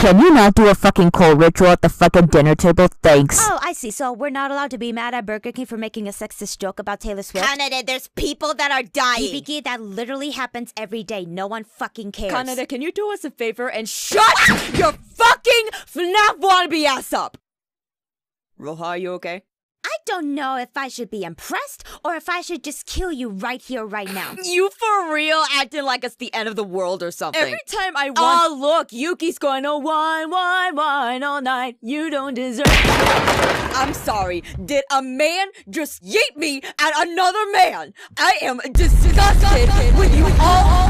Can you not do a fucking cold ritual at the fucking dinner table? Thanks. Oh, I see. So we're not allowed to be mad at Burger King for making a sexist joke about Taylor Swift? Canada, there's people that are dying. BBG, that literally happens every day. No one fucking cares. Canada, can you do us a favor and shut your fucking FNAF wannabe ass up? Roha, are you okay? don't know if I should be impressed or if I should just kill you right here, right now. you for real acting like it's the end of the world or something. Every time I want- Oh, look, Yuki's going to whine, whine, whine all night. You don't deserve- I'm sorry. Did a man just yeet me at another man? I am disgusted with you all